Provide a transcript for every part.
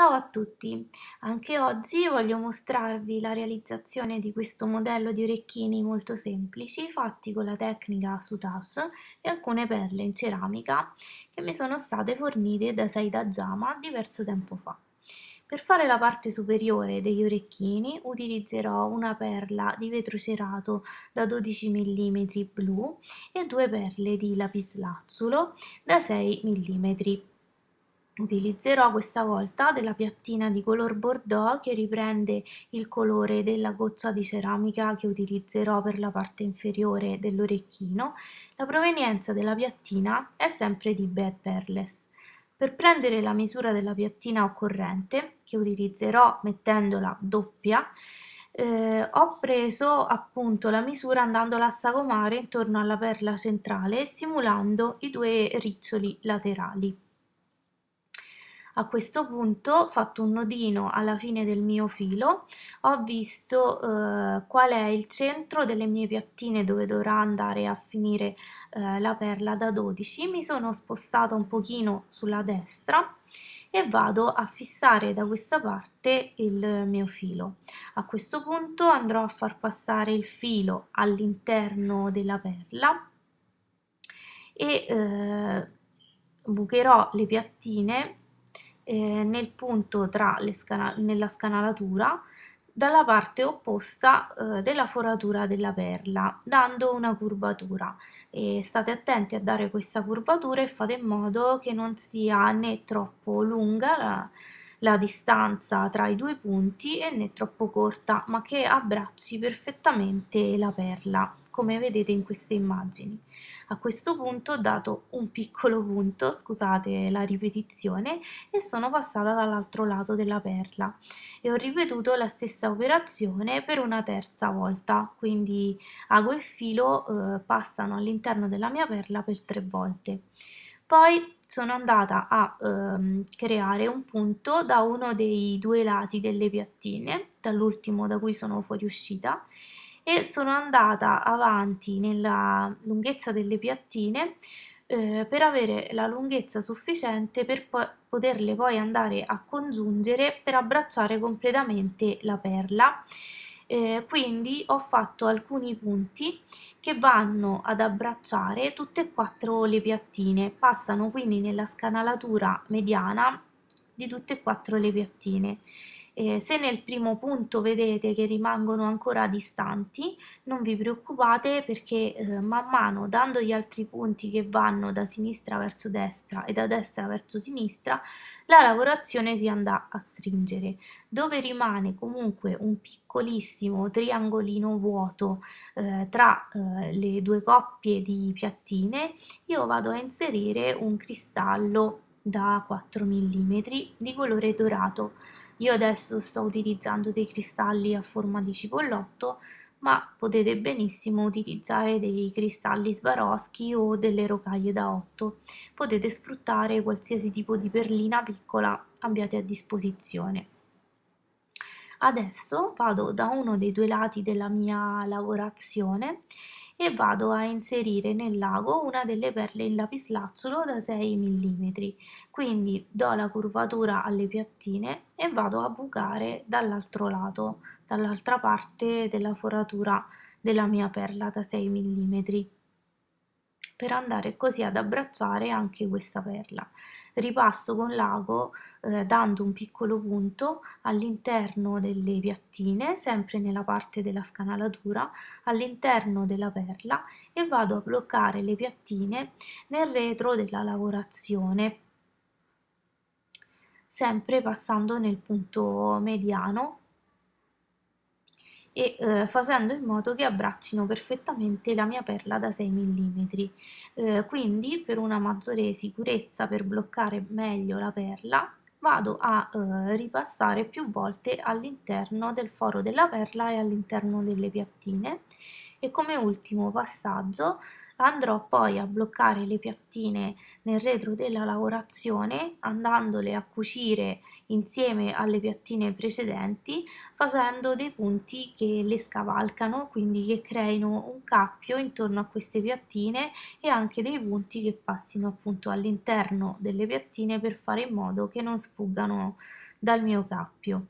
Ciao a tutti! Anche oggi voglio mostrarvi la realizzazione di questo modello di orecchini molto semplici fatti con la tecnica soutache e alcune perle in ceramica che mi sono state fornite da Saida Jama diverso tempo fa. Per fare la parte superiore degli orecchini utilizzerò una perla di vetro cerato da 12 mm blu e due perle di lapislazzulo da 6 mm utilizzerò questa volta della piattina di color bordeaux che riprende il colore della goccia di ceramica che utilizzerò per la parte inferiore dell'orecchino la provenienza della piattina è sempre di Bad Perles per prendere la misura della piattina occorrente che utilizzerò mettendola doppia eh, ho preso appunto la misura andandola a sagomare intorno alla perla centrale simulando i due riccioli laterali a questo punto ho fatto un nodino alla fine del mio filo ho visto eh, qual è il centro delle mie piattine dove dovrà andare a finire eh, la perla da 12 mi sono spostata un pochino sulla destra e vado a fissare da questa parte il mio filo a questo punto andrò a far passare il filo all'interno della perla e eh, bucherò le piattine eh, nel punto tra le scala- nella scanalatura dalla parte opposta eh, della foratura della perla, dando una curvatura. E state attenti a dare questa curvatura e fate in modo che non sia né troppo lunga la, la distanza tra i due punti e né troppo corta, ma che abbracci perfettamente la perla come vedete in queste immagini. A questo punto ho dato un piccolo punto, scusate la ripetizione, e sono passata dall'altro lato della perla e ho ripetuto la stessa operazione per una terza volta, quindi ago e filo eh, passano all'interno della mia perla per tre volte. Poi sono andata a ehm, creare un punto da uno dei due lati delle piattine, dall'ultimo da cui sono fuoriuscita, e sono andata avanti nella lunghezza delle piattine eh, per avere la lunghezza sufficiente per po poterle poi andare a congiungere per abbracciare completamente la perla eh, quindi ho fatto alcuni punti che vanno ad abbracciare tutte e quattro le piattine passano quindi nella scanalatura mediana di tutte e quattro le piattine eh, se nel primo punto vedete che rimangono ancora distanti, non vi preoccupate perché eh, man mano dando gli altri punti che vanno da sinistra verso destra e da destra verso sinistra, la lavorazione si andrà a stringere. Dove rimane comunque un piccolissimo triangolino vuoto eh, tra eh, le due coppie di piattine, io vado a inserire un cristallo da 4 mm di colore dorato. Io adesso sto utilizzando dei cristalli a forma di cipollotto, ma potete benissimo utilizzare dei cristalli Swarovski o delle rocaie da 8. Potete sfruttare qualsiasi tipo di perlina piccola abbiate a disposizione. Adesso vado da uno dei due lati della mia lavorazione e vado a inserire nel lago una delle perle in lapislazzolo da 6 mm quindi do la curvatura alle piattine e vado a bucare dall'altro lato dall'altra parte della foratura della mia perla da 6 mm per andare così ad abbracciare anche questa perla. Ripasso con l'ago eh, dando un piccolo punto all'interno delle piattine, sempre nella parte della scanalatura, all'interno della perla e vado a bloccare le piattine nel retro della lavorazione sempre passando nel punto mediano e eh, facendo in modo che abbraccino perfettamente la mia perla da 6 mm eh, quindi per una maggiore sicurezza per bloccare meglio la perla vado a eh, ripassare più volte all'interno del foro della perla e all'interno delle piattine e come ultimo passaggio andrò poi a bloccare le piattine nel retro della lavorazione andandole a cucire insieme alle piattine precedenti facendo dei punti che le scavalcano quindi che creino un cappio intorno a queste piattine e anche dei punti che passino appunto all'interno delle piattine per fare in modo che non sfuggano dal mio cappio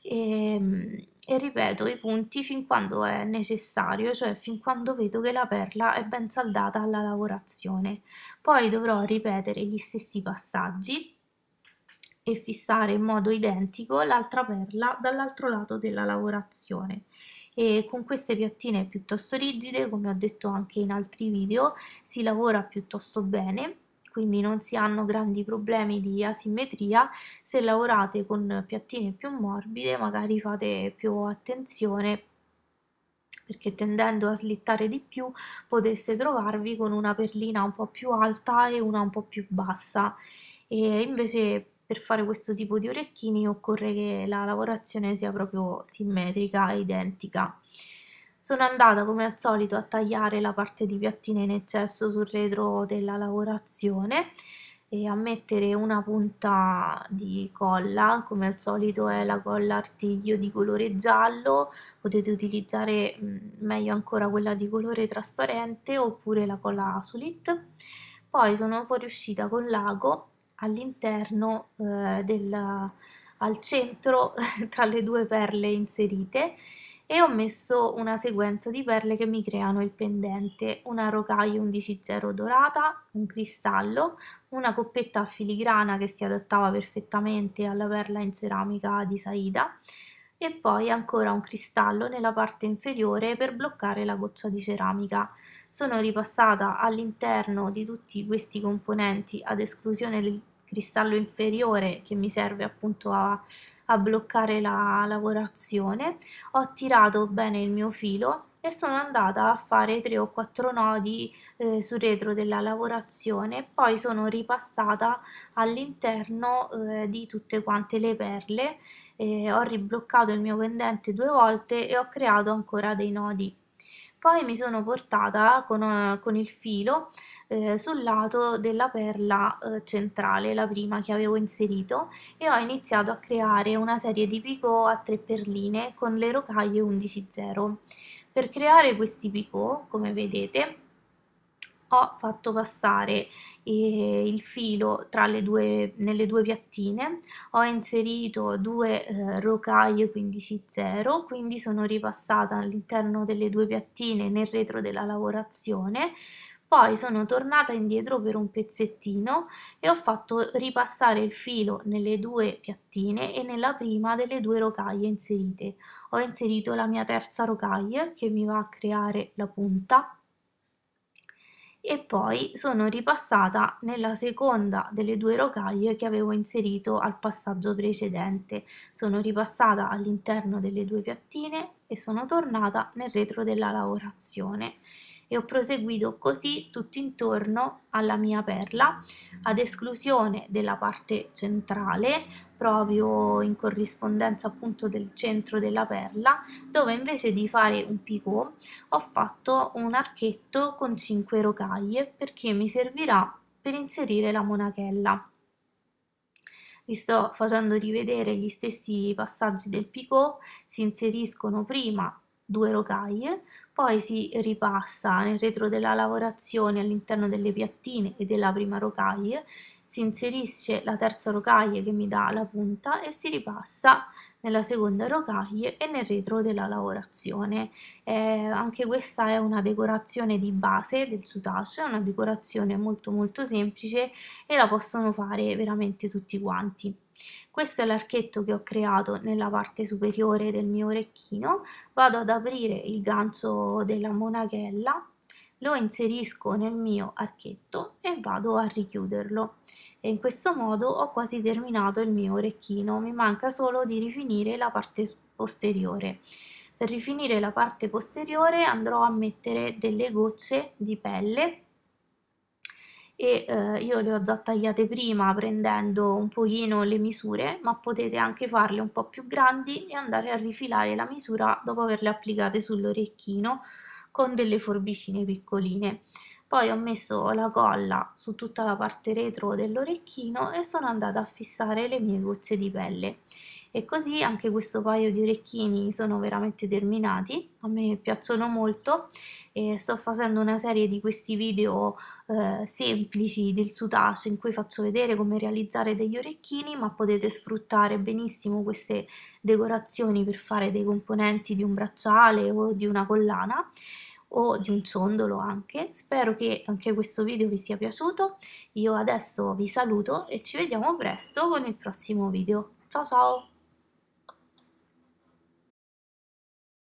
e, ehm, e ripeto i punti fin quando è necessario, cioè fin quando vedo che la perla è ben saldata alla lavorazione. Poi dovrò ripetere gli stessi passaggi e fissare in modo identico l'altra perla dall'altro lato della lavorazione. E con queste piattine piuttosto rigide, come ho detto anche in altri video, si lavora piuttosto bene quindi non si hanno grandi problemi di asimmetria. Se lavorate con piattine più morbide magari fate più attenzione perché tendendo a slittare di più potreste trovarvi con una perlina un po' più alta e una un po' più bassa e invece per fare questo tipo di orecchini occorre che la lavorazione sia proprio simmetrica, e identica. Sono andata come al solito a tagliare la parte di piattina in eccesso sul retro della lavorazione e a mettere una punta di colla, come al solito è la colla artiglio di colore giallo, potete utilizzare meglio ancora quella di colore trasparente oppure la colla Asulit. Poi sono poi riuscita con l'ago all'interno eh, del al centro tra le due perle inserite e ho messo una sequenza di perle che mi creano il pendente, una rocaille 11.0 dorata, un cristallo, una coppetta a filigrana che si adattava perfettamente alla perla in ceramica di Saida e poi ancora un cristallo nella parte inferiore per bloccare la goccia di ceramica. Sono ripassata all'interno di tutti questi componenti ad esclusione del cristallo inferiore che mi serve appunto a a bloccare la lavorazione, ho tirato bene il mio filo e sono andata a fare 3 o 4 nodi eh, sul retro della lavorazione poi sono ripassata all'interno eh, di tutte quante le perle eh, ho ribloccato il mio pendente due volte e ho creato ancora dei nodi poi mi sono portata con, eh, con il filo eh, sul lato della perla eh, centrale, la prima che avevo inserito e ho iniziato a creare una serie di picot a tre perline con le rocaie 11.0 per creare questi picot, come vedete, ho fatto passare eh, il filo due, nelle due piattine, ho inserito due eh, rocaie 15-0, quindi sono ripassata all'interno delle due piattine nel retro della lavorazione, poi sono tornata indietro per un pezzettino e ho fatto ripassare il filo nelle due piattine e nella prima delle due rocaie inserite. Ho inserito la mia terza rocaia che mi va a creare la punta e poi sono ripassata nella seconda delle due rocaie che avevo inserito al passaggio precedente. Sono ripassata all'interno delle due piattine e sono tornata nel retro della lavorazione e ho proseguito così tutto intorno alla mia perla ad esclusione della parte centrale proprio in corrispondenza appunto del centro della perla dove invece di fare un picot ho fatto un archetto con 5 rocaie perché mi servirà per inserire la monachella vi sto facendo rivedere gli stessi passaggi del picot si inseriscono prima due rocaie, poi si ripassa nel retro della lavorazione all'interno delle piattine e della prima rocaie, si inserisce la terza rocaie che mi dà la punta e si ripassa nella seconda rocaie e nel retro della lavorazione. Eh, anche questa è una decorazione di base del sutace, è una decorazione molto molto semplice e la possono fare veramente tutti quanti questo è l'archetto che ho creato nella parte superiore del mio orecchino vado ad aprire il gancio della monachella lo inserisco nel mio archetto e vado a richiuderlo e in questo modo ho quasi terminato il mio orecchino mi manca solo di rifinire la parte posteriore per rifinire la parte posteriore andrò a mettere delle gocce di pelle e eh, io le ho già tagliate prima prendendo un pochino le misure ma potete anche farle un po' più grandi e andare a rifilare la misura dopo averle applicate sull'orecchino con delle forbicine piccoline poi ho messo la colla su tutta la parte retro dell'orecchino e sono andata a fissare le mie gocce di pelle e così anche questo paio di orecchini sono veramente terminati a me piacciono molto e sto facendo una serie di questi video eh, semplici del sutace in cui faccio vedere come realizzare degli orecchini ma potete sfruttare benissimo queste decorazioni per fare dei componenti di un bracciale o di una collana o di un ciondolo anche. Spero che anche questo video vi sia piaciuto. Io adesso vi saluto e ci vediamo presto con il prossimo video. Ciao ciao!